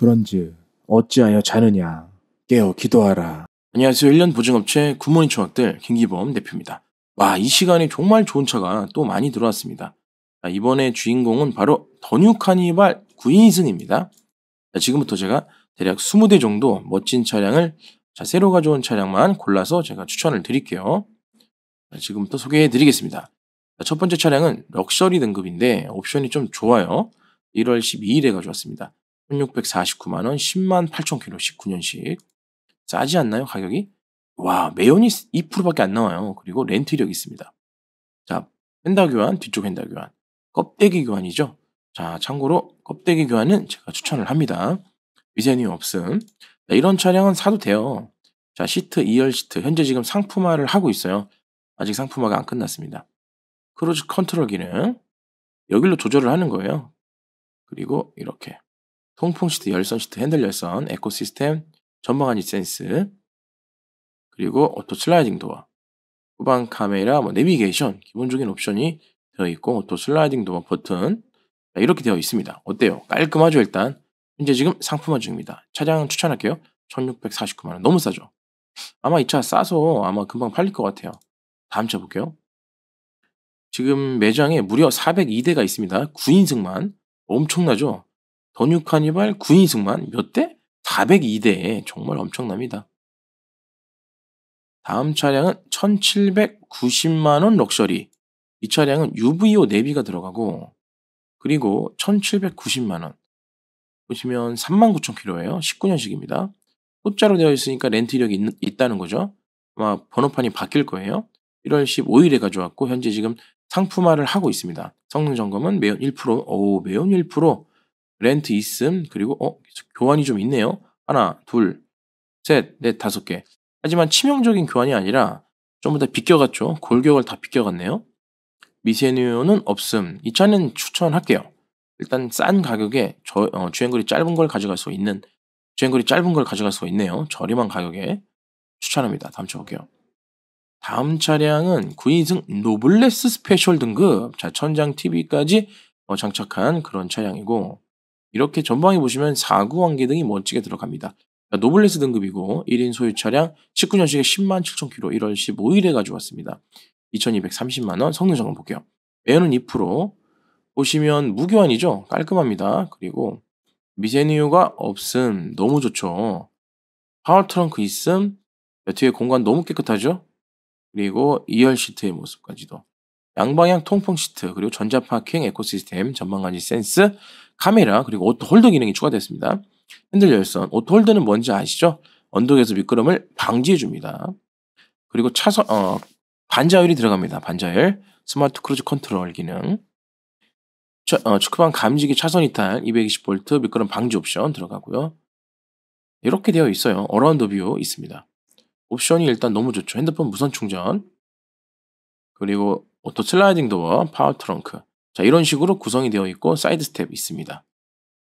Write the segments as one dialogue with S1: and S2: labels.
S1: 그런즉 어찌하여 자느냐 깨어 기도하라. 안녕하세요. 1년 보증업체 구모닝 총학들 김기범 대표입니다. 와, 이 시간에 정말 좋은 차가 또 많이 들어왔습니다. 자, 이번에 주인공은 바로 더뉴 카니발 9인승입니다. 지금부터 제가 대략 20대 정도 멋진 차량을 자, 새로 가져온 차량만 골라서 제가 추천을 드릴게요. 자, 지금부터 소개해 드리겠습니다. 첫 번째 차량은 럭셔리 등급인데 옵션이 좀 좋아요. 1월 12일에 가져왔습니다. 1649만원, 10만 8천 킬로, 19년식. 싸지 않나요, 가격이? 와, 매연이 2%밖에 안 나와요. 그리고 렌트 이력이 있습니다. 자, 펜다 교환, 뒤쪽 펜다 교환. 껍데기 교환이죠. 자, 참고로 껍데기 교환은 제가 추천을 합니다. 미세이 없음. 자, 이런 차량은 사도 돼요. 자, 시트 2열 시트. 현재 지금 상품화를 하고 있어요. 아직 상품화가 안 끝났습니다. 크루즈 컨트롤 기능. 여기로 조절을 하는 거예요. 그리고 이렇게 통풍 시트, 열선 시트, 핸들 열선, 에코 시스템, 전방안이 센스, 그리고 오토 슬라이딩 도어, 후방 카메라, 뭐 내비게이션 기본적인 옵션이 되어 있고 오토 슬라이딩 도어 버튼 이렇게 되어 있습니다. 어때요? 깔끔하죠 일단. 현재 지금 상품화 중입니다. 차량 추천할게요. 1649만 원 너무 싸죠? 아마 이 차 싸서 아마 금방 팔릴 것 같아요. 다음 차 볼게요. 지금 매장에 무려 402대가 있습니다. 9인승만 엄청나죠? 더뉴 카니발 9인승만 몇 대? 402대에 정말 엄청납니다. 다음 차량은 1790만원 럭셔리. 이 차량은 UVO 내비가 들어가고, 그리고 1790만원. 보시면 39,000km예요. 19년식입니다. 호자로 되어 있으니까 렌트 이력이 있, 있다는 거죠. 아마 번호판이 바뀔 거예요. 1월 15일에 가져왔고 현재 지금 상품화를 하고 있습니다. 성능 점검은 매연 1%, 오 매연 1% 렌트 있음, 그리고 어, 교환이 좀 있네요. 하나, 둘, 셋, 넷, 다섯 개. 하지만 치명적인 교환이 아니라 전부 다 비껴갔죠. 골격을 다 비껴갔네요. 미세누는 없음. 이 차는 추천할게요. 일단 싼 가격에 저, 어, 주행거리 짧은 걸 가져갈 수 있는 주행거리 짧은 걸 가져갈 수가 있네요. 저렴한 가격에 추천합니다. 다음 차 볼게요. 다음 차량은 9인승 노블레스 스페셜 등급 자 천장 TV까지 어, 장착한 그런 차량이고 이렇게 전방에 보시면 4구 안기 등이 멋지게 들어갑니다. 노블레스 등급이고 1인 소유 차량 19년식에 10만 7천 k 로 1월 15일에 가져왔습니다. 2230만 원 성능 점검 볼게요. 에어는 2% 보시면 무교환이죠. 깔끔합니다. 그리고 미세누유가 없음 너무 좋죠. 파워 트렁크 있음 뒤에 공간 너무 깨끗하죠. 그리고 2열 시트의 모습까지도 양방향 통풍 시트 그리고 전자파킹 에코시스템 전망관지 센스 카메라 그리고 오토 홀더 기능이 추가됐습니다. 핸들 열선, 오토 홀더는 뭔지 아시죠? 언덕에서 미끄럼을 방지해 줍니다. 그리고 차선 어, 반자율이 들어갑니다. 반자율 스마트 크루즈 컨트롤 기능. 차, 어, 축구방 감지기 차선 이탈 220V 미끄럼 방지 옵션 들어가고요. 이렇게 되어 있어요. 어라운드 뷰 있습니다. 옵션이 일단 너무 좋죠. 핸드폰 무선 충전. 그리고 오토 슬라이딩 도어, 파워 트렁크. 자, 이런 식으로 구성이 되어 있고 사이드 스텝 있습니다.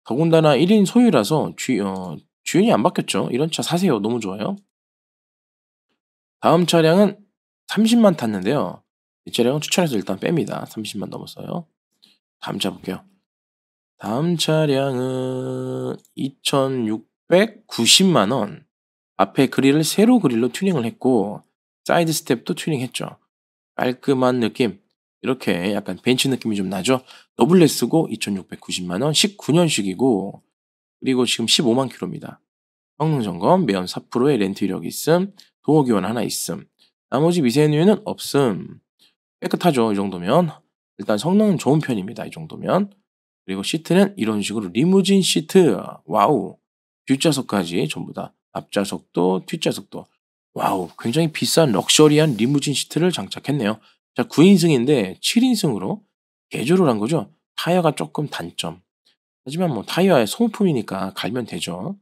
S1: 더군다나 1인 소유라서 주, 어, 주인이 안 바뀌었죠. 이런 차 사세요. 너무 좋아요. 다음 차량은 30만 탔는데요. 이 차량은 추천해서 일단 뺍니다. 30만 넘었어요. 다음 차 볼게요. 다음 차량은 2690만원. 앞에 그릴을 세로 그릴로 튜닝을 했고, 사이드 스텝도 튜닝했죠. 깔끔한 느낌. 이렇게 약간 벤치 느낌이 좀 나죠. 너블레스고 2690만원 19년식이고 그리고 지금 15만 킬로입니다. 성능 점검, 매연 4%의 렌트 이력이 있음, 도어 기원 하나 있음. 나머지 미세누유는 없음. 깨끗하죠. 이 정도면 일단 성능은 좋은 편입니다. 이 정도면 그리고 시트는 이런 식으로 리무진 시트 와우 뒷좌석까지 전부 다 앞좌석도 뒷좌석도 와우 굉장히 비싼 럭셔리한 리무진 시트를 장착했네요. 자, 9인승인데 7인승으로 개조를 한 거죠. 타이어가 조금 단점. 하지만 뭐 타이어의 소모품이니까 갈면 되죠.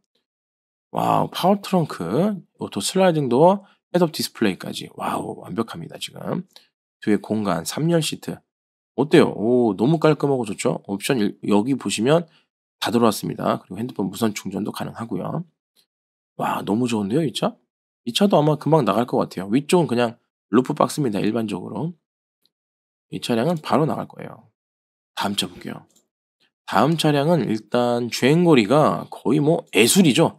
S1: 와우, 파워 트렁크, 오토 슬라이딩도 헤드업 디스플레이까지. 와우, 완벽합니다, 지금. 뒤에 공간, 3열 시트. 어때요? 오, 너무 깔끔하고 좋죠? 옵션 여기 보시면 다 들어왔습니다. 그리고 핸드폰 무선 충전도 가능하고요. 와, 너무 좋은데요, 이 차? 이 차도 아마 금방 나갈 것 같아요. 위쪽은 그냥 루프 박스입니다. 일반적으로. 이 차량은 바로 나갈 거예요. 다음 차 볼게요. 다음 차량은 일단 주행거리가 거의 뭐 애술이죠.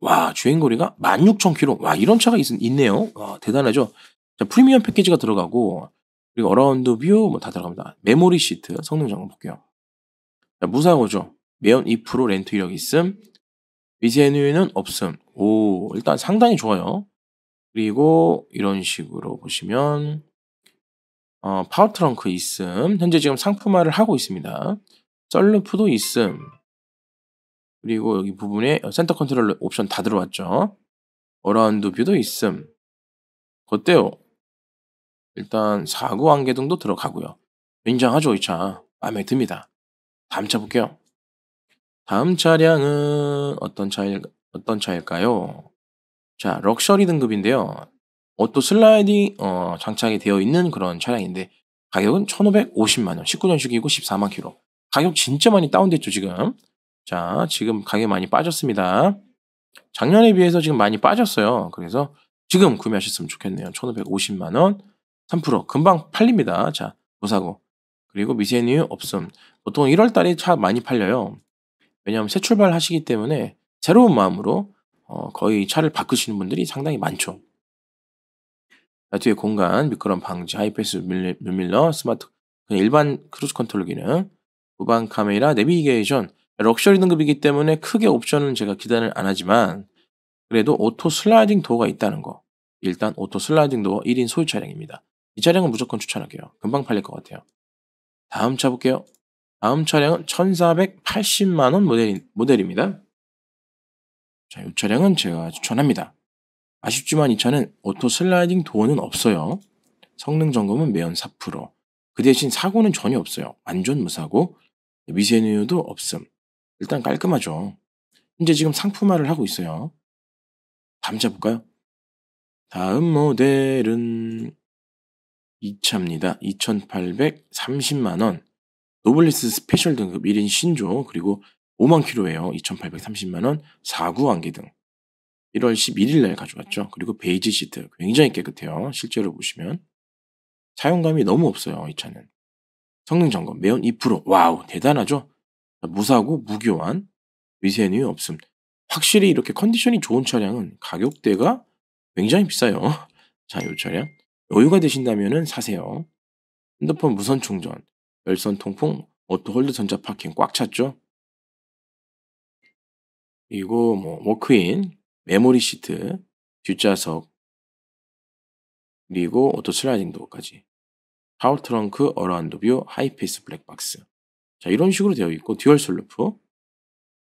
S1: 와 주행거리가 16,000km. 와 이런 차가 있, 있네요. 와 대단하죠. 자, 프리미엄 패키지가 들어가고 그리고 어라운드 뷰뭐다 들어갑니다. 메모리 시트 성능 장검 볼게요. 자, 무사고죠. 매연 2% 렌트 이력 있음. 미세누유는 없음. 오 일단 상당히 좋아요. 그리고 이런 식으로 보시면 어, 파워 트렁크 있음. 현재 지금 상품화를 하고 있습니다. 썰루프도 있음. 그리고 여기 부분에 센터 컨트롤 옵션 다 들어왔죠. 어라운드 뷰도 있음. 어때요? 일단 사구 안개등도 들어가고요. 굉장하죠, 이 차. 마음에 듭니다. 다음 차 볼게요. 다음 차량은 어떤 차일, 어떤 차일까요? 자, 럭셔리 등급인데요. 옷도 슬라이딩 어, 장착이 되어 있는 그런 차량인데 가격은 1,550만 원, 19년식이고 14만 킬로. 가격 진짜 많이 다운됐죠 지금. 자, 지금 가격 많이 빠졌습니다. 작년에 비해서 지금 많이 빠졌어요. 그래서 지금 구매하셨으면 좋겠네요. 1,550만 원, 3% 금방 팔립니다. 자, 무사고. 뭐 그리고 미세뉴 없음. 보통 1월 달에 차 많이 팔려요. 왜냐하면 새 출발하시기 때문에 새로운 마음으로 어, 거의 차를 바꾸시는 분들이 상당히 많죠. 라 뒤에 공간, 미끄럼 방지, 하이패스 뮤밀러, 스마트, 그 일반 크루즈 컨트롤 기능, 무방 카메라, 내비게이션, 럭셔리 등급이기 때문에 크게 옵션은 제가 기대를 안 하지만 그래도 오토 슬라이딩 도어가 있다는 거. 일단 오토 슬라이딩 도어 1인 소유 차량입니다. 이 차량은 무조건 추천할게요. 금방 팔릴 것 같아요. 다음 차 볼게요. 다음 차량은 1480만원 모델, 모델입니다. 자, 이 차량은 제가 추천합니다. 아쉽지만 이 차는 오토 슬라이딩 도어는 없어요. 성능 점검은 매연 4%. 그 대신 사고는 전혀 없어요. 완전 무사고 미세누유도 없음. 일단 깔끔하죠. 현재 지금 상품화를 하고 있어요. 다음 차 볼까요? 다음 모델은 이차입니다 2830만원. 노블리스 스페셜 등급 1인 신조 그리고 5만 킬로예요. 2,830만 원, 4구 안개 등. 1월 11일 날 가져왔죠. 그리고 베이지 시트 굉장히 깨끗해요. 실제로 보시면 사용감이 너무 없어요. 이 차는 성능 점검 매연 2% 와우 대단하죠. 무사고 무교환 위세누이 없음. 확실히 이렇게 컨디션이 좋은 차량은 가격대가 굉장히 비싸요. 자, 요 차량 여유가 되신다면은 사세요. 핸드폰 무선 충전, 열선 통풍, 오토 홀드 전자 파킹 꽉 찼죠. 그리고 뭐 워크인, 메모리 시트, 뒷좌석, 그리고 오토 슬라이딩 도어까지 파워 트렁크, 어라운드 뷰, 하이패스 블랙박스 자 이런 식으로 되어 있고 듀얼 솔루프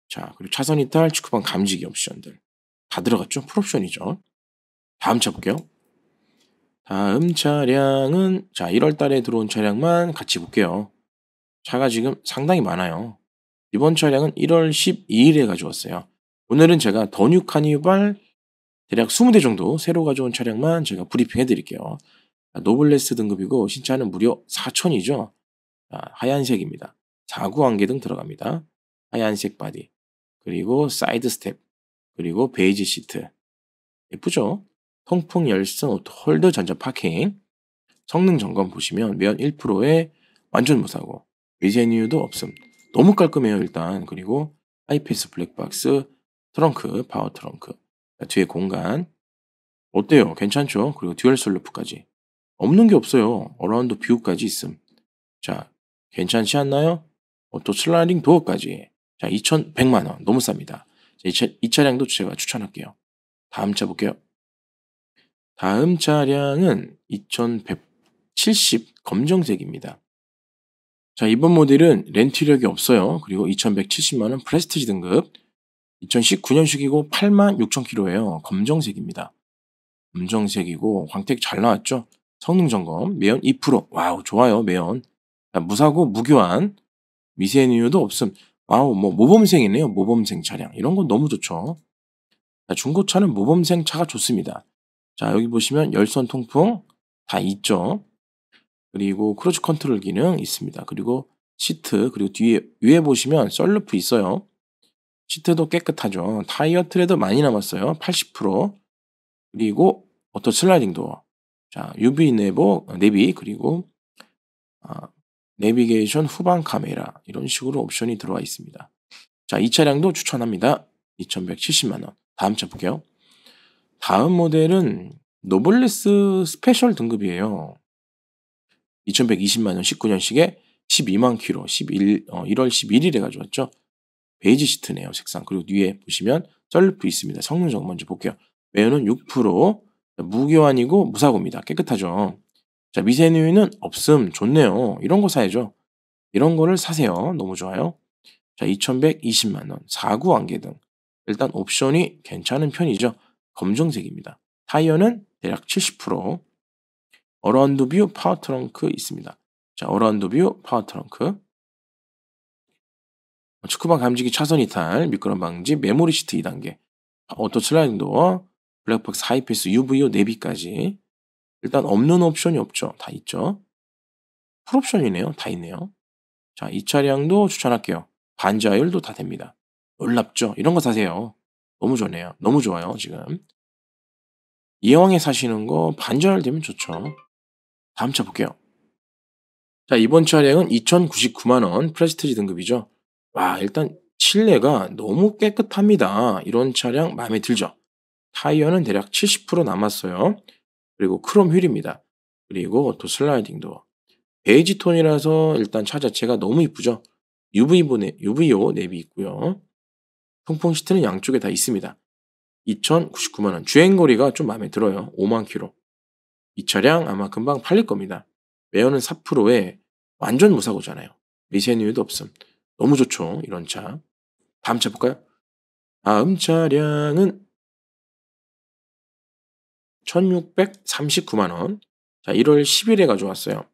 S1: 자 그리고 차선 이탈, 축구방 감지기 옵션들 다 들어갔죠? 풀옵션이죠. 다음 차 볼게요. 다음 차량은 자 1월 달에 들어온 차량만 같이 볼게요. 차가 지금 상당히 많아요. 이번 차량은 1월 12일에 가져왔어요. 오늘은 제가 더 뉴 카니발 대략 20대 정도 새로 가져온 차량만 제가 브리핑해 드릴게요. 아, 노블레스 등급이고 신차는 무려 4천이죠. 아, 하얀색입니다. 4구 안개 등 들어갑니다. 하얀색 바디 그리고 사이드 스텝 그리고 베이지 시트 예쁘죠? 통풍 열선 오토 홀드 전자 파킹 성능 점검 보시면 면 1%에 완전 무사고 미세뉴유도 없음 너무 깔끔해요 일단 그리고 아이패스 블랙박스 트렁크, 파워 트렁크. 뒤에 공간. 어때요? 괜찮죠? 그리고 듀얼 솔루프까지. 없는 게 없어요. 어라운드 뷰까지 있음. 자, 괜찮지 않나요? 어, 또 슬라이딩 도어까지. 자, 2,100만 원. 너무 쌉니다. 자, 이, 차, 이 차량도 제가 추천할게요. 다음 차 볼게요. 다음 차량은 2170 검정색입니다. 자, 이번 모델은 렌트력이 없어요. 그리고 2170만원 프레스티지 등급, 2019년식이고 8만 6천 킬로예요. 검정색입니다. 검정색이고 광택 잘 나왔죠? 성능 점검 매연 2% 와우 좋아요 매연 자, 무사고 무교환 미세누유도 없음 와우 뭐 모범생이네요 모범생 차량 이런 건 너무 좋죠. 자, 중고차는 모범생 차가 좋습니다. 자 여기 보시면 열선 통풍 다 있죠. 그리고 크루즈 컨트롤 기능 있습니다. 그리고 시트 그리고 뒤에 위에 보시면 썰루프 있어요. 시트도 깨끗하죠. 타이어 트레드 많이 남았어요. 80% 그리고 어토 슬라이딩 도어 자 UV 내보 내비 그리고 아, 내비게이션 후방 카메라 이런 식으로 옵션이 들어와 있습니다. 자이 차량도 추천합니다. 2170만원 다음 차 볼게요. 다음 모델은 노블레스 스페셜 등급이에요. 2120만원 19년식에 12만 킬로 11, 어, 1월 11일에 가져왔죠. 베이지 시트네요. 색상. 그리고 위에 보시면 썰프 있습니다. 성능 정 먼저 볼게요. 외연는6% 무교환이고 무사고입니다. 깨끗하죠. 자미세누이는 없음. 좋네요. 이런 거 사야죠. 이런 거를 사세요. 너무 좋아요. 자 2120만원. 4구 안개등. 일단 옵션이 괜찮은 편이죠. 검정색입니다. 타이어는 대략 70%. 어라운드 뷰 파워 트렁크 있습니다. 자, 어라운드 뷰 파워 트렁크. 축구방 감지기 차선 이탈, 미끄럼 방지, 메모리 시트 2단계, 오토 슬라이딩 도어, 블랙박스 하이패스, UVO 내비까지. 일단 없는 옵션이 없죠. 다 있죠. 풀옵션이네요. 다 있네요. 자, 이 차량도 추천할게요. 반자율도 다 됩니다. 놀랍죠? 이런 거 사세요. 너무 좋네요. 너무 좋아요, 지금. 이왕에 사시는 거 반자율 되면 좋죠. 다음 차 볼게요. 자, 이번 차량은 2,099만원 플래스티지 등급이죠. 와, 일단 실내가 너무 깨끗합니다. 이런 차량 마음에 들죠? 타이어는 대략 70% 남았어요. 그리고 크롬 휠입니다. 그리고 또 슬라이딩 도어. 베이지 톤이라서 일단 차 자체가 너무 이쁘죠? u v UVO 랩비 있고요. 통풍 시트는 양쪽에 다 있습니다. 2,099만원. 주행거리가 좀 마음에 들어요. 5만 키로이 차량 아마 금방 팔릴 겁니다. 매연은 4%에 완전 무사고잖아요. 미세뉴에도 없음. 너무 좋죠. 이런 차. 다음 차 볼까요? 다음 차량은 1639만원. 자, 1월 10일에 가져왔어요.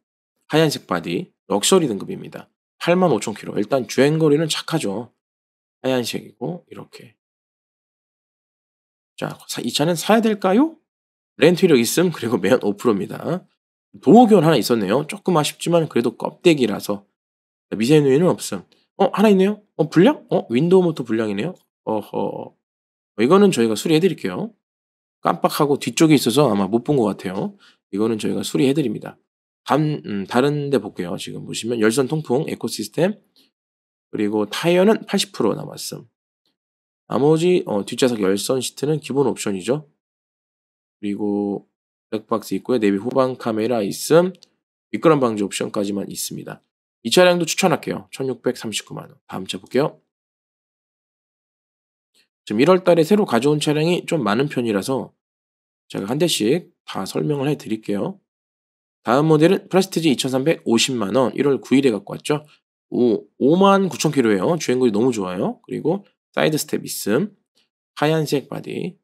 S1: 하얀색 바디, 럭셔리 등급입니다. 8만5천0로 일단 주행거리는 착하죠. 하얀색이고, 이렇게. 자, 이 차는 사야 될까요? 렌트력 있음, 그리고 매연 5%입니다. 도어견 하나 있었네요. 조금 아쉽지만 그래도 껍데기라서 미세누이는 없음. 어, 하나 있네요. 어, 불량? 어, 윈도우 모터 불량이네요. 어허. 이거는 저희가 수리해 드릴게요. 깜빡하고 뒤쪽에 있어서 아마 못 본 것 같아요. 이거는 저희가 수리해 드립니다. 단, 음, 다른 데 볼게요. 지금 보시면 열선 통풍 에코시스템 그리고 타이어는 80% 남았음. 나머지 어, 뒷좌석 열선 시트는 기본 옵션이죠. 그리고 백박스 있고요. 내비 후방 카메라 있음. 미끄럼 방지 옵션까지만 있습니다. 이 차량도 추천할게요. 1639만원. 다음 차 볼게요. 지금 1월달에 새로 가져온 차량이 좀 많은 편이라서 제가 한 대씩 다 설명을 해드릴게요. 다음 모델은 프레스티지 2350만원 1월 9일에 갖고 왔죠. 5만 9천 킬로예요. 주행거리 너무 좋아요. 그리고 사이드 스텝 있음. 하얀색 바디.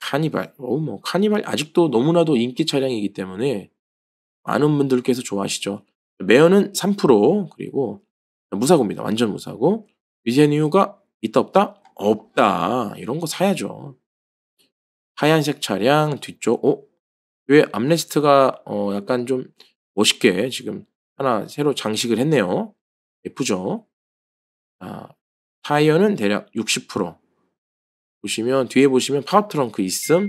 S1: 카니발. 어, 뭐 카니발 아직도 너무나도 인기 차량이기 때문에 많은 분들께서 좋아하시죠. 매연은 3% 그리고 무사고입니다. 완전 무사고 위제한 유가 있다 없다? 없다. 이런 거 사야죠. 하얀색 차량 뒤쪽 어? 왜 암레스트가 어 약간 좀 멋있게 지금 하나 새로 장식을 했네요. 예쁘죠? 아, 타이어는 대략 60% 보시면 뒤에 보시면 파워 트렁크 있음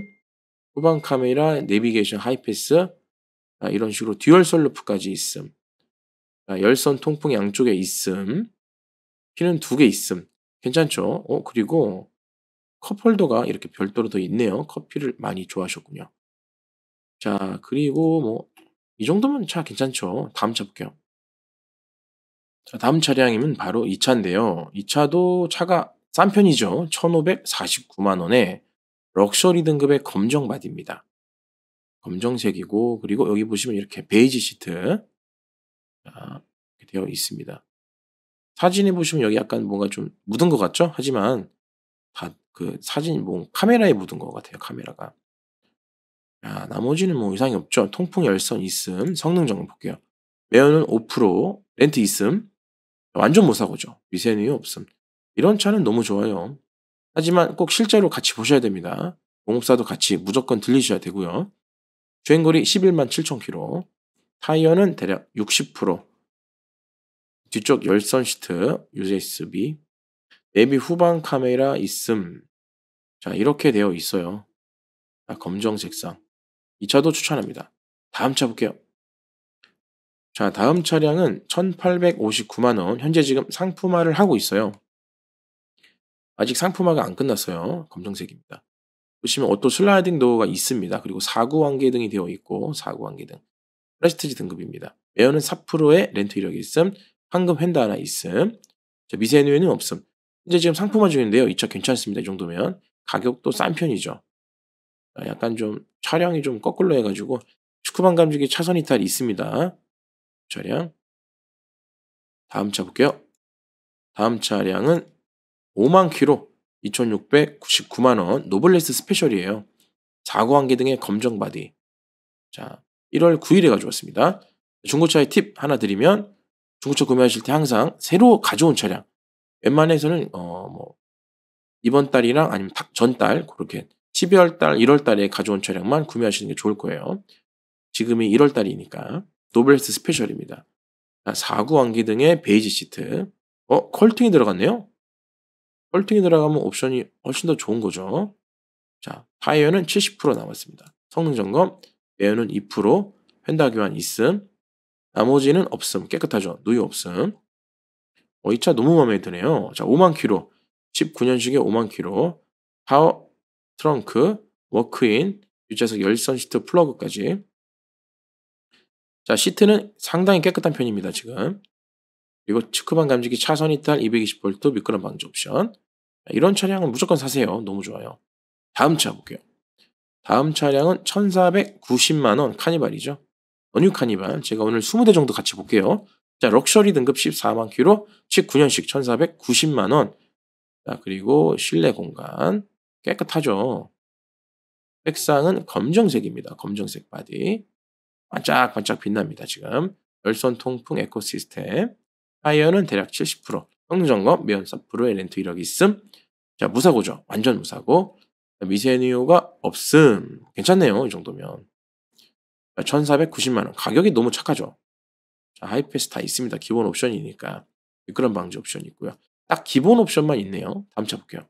S1: 후방 카메라, 내비게이션 하이패스 아, 이런 식으로 듀얼 솔루프까지 있음 아, 열선 통풍 양쪽에 있음. 피는 두 개 있음. 괜찮죠? 어, 그리고 컵홀더가 이렇게 별도로 더 있네요. 커피를 많이 좋아하셨군요. 자, 그리고 뭐, 이 정도면 차 괜찮죠? 다음 차 볼게요. 자, 다음 차량이면 바로 이 차인데요. 이 차도 차가 싼 편이죠. 1,549만원에 럭셔리 등급의 검정 바디입니다. 검정색이고, 그리고 여기 보시면 이렇게 베이지 시트, 아, 되어 있습니다. 사진에 보시면 여기 약간 뭔가 좀 묻은 것 같죠? 하지만 다 그 사진 뭐 카메라에 묻은 것 같아요. 카메라가. 자, 아, 나머지는 뭐 이상이 없죠. 통풍 열선 있음, 성능 정보 볼게요. 매연은 5%, 렌트 있음, 완전 무사고죠. 미세누이 없음. 이런 차는 너무 좋아요. 하지만 꼭 실제로 같이 보셔야 됩니다. 공업사도 같이 무조건 들리셔야 되고요. 주행거리 11만 7천 킬로, 타이어는 대략 60%, 뒤쪽 열선 시트, USB, 내비 후방 카메라 있음. 자, 이렇게 되어 있어요. 자, 검정 색상. 이 차도 추천합니다. 다음 차 볼게요. 자, 다음 차량은 1859만원. 현재 지금 상품화를 하고 있어요. 아직 상품화가 안 끝났어요. 검정색입니다. 보시면 오토 슬라이딩 도어가 있습니다. 그리고 사구 환기등이 되어 있고 사구 환기등. 플라시트지 등급입니다. 매연은 4%의 렌트 이력이 있음, 황금 휀다 하나 있음, 미세누에는 없음. 이제 지금 상품화 중인데요. 이 차 괜찮습니다. 이 정도면. 가격도 싼 편이죠. 아, 약간 좀 차량이 좀 거꾸로 해가지고 축구방 감지기 차선 이탈 있습니다. 차량. 다음 차 볼게요. 다음 차량은 5만 키로 2,699만 원 노블레스 스페셜이에요. 자구한기 등의 검정 바디. 자, 1월 9일에 가져왔습니다. 중고차의 팁 하나 드리면 중고차 구매하실 때 항상 새로 가져온 차량 웬만해서는 어뭐 이번 달이랑 아니면 전달 그렇게 12월 달, 1월 달에 가져온 차량만 구매하시는 게 좋을 거예요. 지금이 1월 달이니까 노블레스 스페셜입니다. 4구 왕기 등의 베이지 시트. 어, 컬팅이 들어갔네요. 컬팅이 들어가면 옵션이 훨씬 더 좋은 거죠. 자, 타이어는 70% 남았습니다. 성능 점검 매연은 2% 펜다교환 있음 나머지는 없음 깨끗하죠 누이 없음 어, 이 차 너무 마음에 드네요 자 5만 키로 19년식에 5만 키로 파워 트렁크 워크인 유자석 열선 시트 플러그까지 자 시트는 상당히 깨끗한 편입니다 지금 그리고 측후방 감지기 차선 이탈 220V 미끄럼 방지 옵션 이런 차량은 무조건 사세요 너무 좋아요 다음 차 볼게요 다음 차량은 1490만원 카니발이죠. 어뉴 카니발. 제가 오늘 20대 정도 같이 볼게요. 자, 럭셔리 등급 14만 키로 19년식 1490만원. 자, 그리고 실내 공간. 깨끗하죠. 백상은 검정색입니다. 검정색 바디. 반짝반짝 빛납니다, 지금. 열선 통풍 에코시스템. 타이어는 대략 70%. 평정검, 면연사 프로 엘렌트 1억 있음. 자, 무사고죠. 완전 무사고. 미세니오가 없음. 괜찮네요. 이 정도면. 1490만원. 아, 가격이 너무 착하죠. 자, 하이패스 다 있습니다. 기본 옵션이니까. 미끄럼 방지 옵션이 있고요. 딱 기본 옵션만 있네요. 다음 차 볼게요.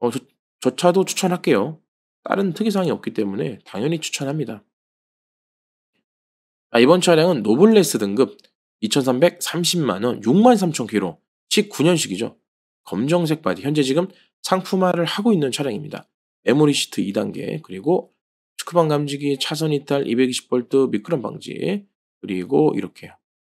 S1: 어, 저, 저 차도 추천할게요. 다른 특이사항이 없기 때문에 당연히 추천합니다. 아, 이번 차량은 노블레스 등급 2330만원, 63,000km, 19년식이죠. 검정색 바디, 현재 지금 상품화를 하고 있는 차량입니다. 에모리 시트 2단계, 그리고 축구방 감지기, 차선 이탈, 220V, 미끄럼 방지, 그리고 이렇게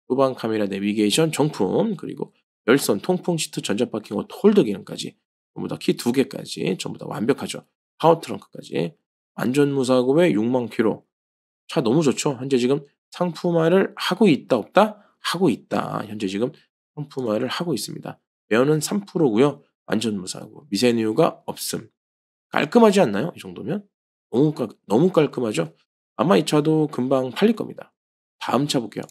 S1: 후방 카메라 내비게이션 정품, 그리고 열선, 통풍 시트, 전자 파킹 호톨더 기능까지 전부 다키두 개까지 전부 다 완벽하죠. 파워 트렁크까지 안전 무사고에 6만 킬로 차 너무 좋죠. 현재 지금 상품화를 하고 있다 없다 하고 있다. 현재 지금 상품화를 하고 있습니다. 매연은 3%고요. 안전무사하고 미세누유가 없음. 깔끔하지 않나요? 이 정도면? 너무, 깔, 너무 깔끔하죠? 아마 이 차도 금방 팔릴 겁니다. 다음 차 볼게요.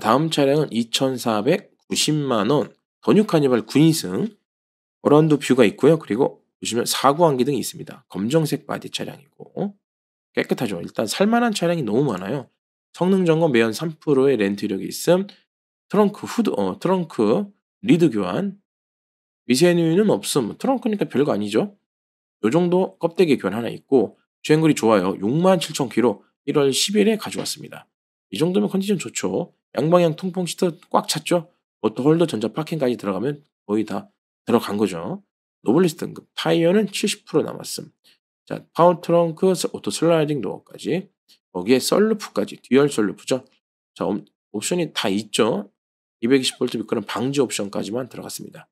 S1: 다음 차량은 2,490만원 더 뉴 카니발 9인승 어라운드 뷰가 있고요. 그리고 보시면 사고환기 등이 있습니다. 검정색 바디 차량이고 깨끗하죠. 일단 살만한 차량이 너무 많아요. 성능 점검 매연 3%의 렌트 력이 있음 트렁크 후드 어 트렁크 리드 교환 미세누유는 없음 트렁크니까 별거 아니죠 요 정도 껍데기 교환 하나 있고 주행거리 좋아요 67,000km 1월 10일에 가져왔습니다 이 정도면 컨디션 좋죠 양방향 통풍 시트 꽉 찼죠 오토 홀더 전자 파킹까지 들어가면 거의 다 들어간 거죠 노블리스 등급 타이어는 70% 남았음 자 파워 트렁크 오토 슬라이딩 도어까지 거기에 썰루프까지 듀얼 썰루프죠 자 옵션이 다 있죠 220V 미끄럼 방지 옵션까지만 들어갔습니다.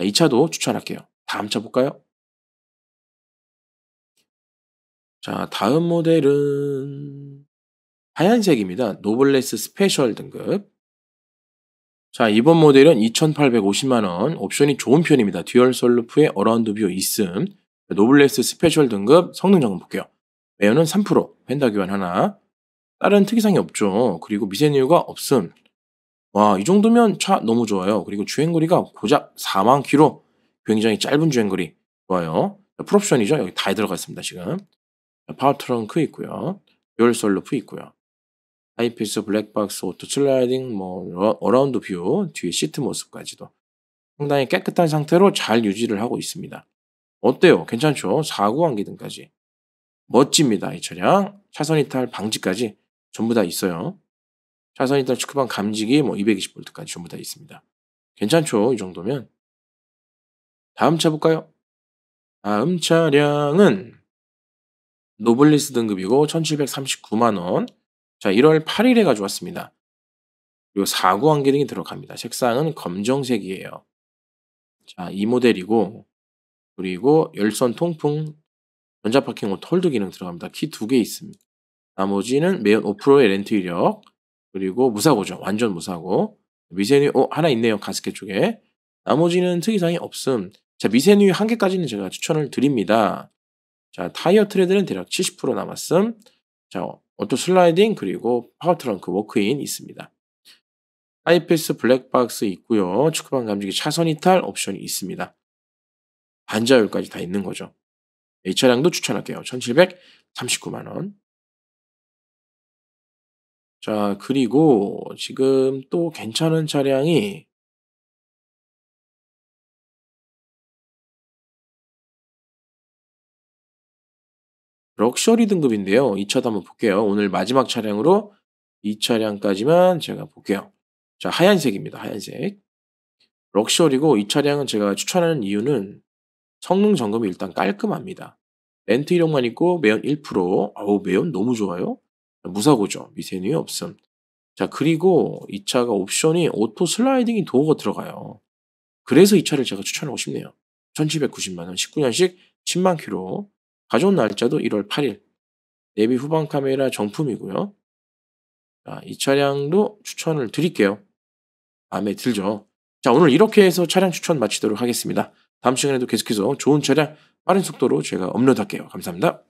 S1: 이 차도 추천할게요. 다음 차 볼까요? 자, 다음 모델은 하얀색입니다. 노블레스 스페셜 등급. 자, 이번 모델은 2,850만원, 옵션이 좋은 편입니다. 듀얼 솔루프의 어라운드 뷰 있음. 노블레스 스페셜 등급 성능 점검 볼게요. 매연은 3%, 펜더 교환 하나. 다른 특이사항이 없죠. 그리고 미세누유가 없음. 와, 이 정도면 차 너무 좋아요. 그리고 주행거리가 고작 4만 키로 굉장히 짧은 주행거리. 좋아요. 풀옵션이죠. 여기 다 들어가 있습니다, 지금. 파워 트렁크 있고요. 듀얼 솔루프 있고요. 하이피스, 블랙박스, 오토 슬라이딩, 뭐 어, 어라운드 뷰, 뒤에 시트 모습까지도 상당히 깨끗한 상태로 잘 유지를 하고 있습니다. 어때요? 괜찮죠? 4구간 기등까지. 멋집니다. 이 차량. 차선 이탈 방지까지 전부 다 있어요. 자선이탈 축구방 감지기 뭐2 2 0볼트까지 전부 다 있습니다. 괜찮죠? 이 정도면. 다음 차 볼까요? 다음 차량은 노블리스 등급이고 1739만원. 자, 1월 8일에 가져왔습니다. 그리고 4구 안개등이 들어갑니다. 색상은 검정색이에요. 자, 이 모델이고, 그리고 열선 통풍, 전자파킹 후 뭐 톨드 기능 들어갑니다. 키 두 개 있습니다. 나머지는 매연 5%의 렌트 이력, 그리고 무사고죠. 완전 무사고. 미세뉴 어, 하나 있네요. 가스켓 쪽에. 나머지는 특이사항이 없음. 자, 미세뉴이한 개까지는 제가 추천을 드립니다. 자, 타이어 트레드는 대략 70% 남았음. 자, 오토 슬라이딩 그리고 파워 트렁크 워크인 있습니다. 하이패스 블랙박스 있고요. 축구방 감지기 차선 이탈 옵션이 있습니다. 반자율까지 다 있는 거죠. 이 차량도 추천할게요. 1739만 원. 자, 그리고 지금 또 괜찮은 차량이 럭셔리 등급인데요. 이 차도 한번 볼게요. 오늘 마지막 차량으로 이 차량까지만 제가 볼게요. 자, 하얀색입니다. 하얀색. 럭셔리고 이 차량은 제가 추천하는 이유는 성능 점검이 일단 깔끔합니다. 렌트 이용만 있고 매연 1%. 아우 매연 너무 좋아요. 무사고죠. 미세누이 없음. 자, 그리고 이 차가 옵션이 오토 슬라이딩이 도어가 들어가요. 그래서 이 차를 제가 추천하고 싶네요. 1790만원, 19년식 10만 키로 가져온 날짜도 1월 8일. 내비 후방 카메라 정품이고요. 자, 이 차량도 추천을 드릴게요. 마음에 들죠? 자, 오늘 이렇게 해서 차량 추천 마치도록 하겠습니다. 다음 시간에도 계속해서 좋은 차량 빠른 속도로 제가 업로드할게요. 감사합니다.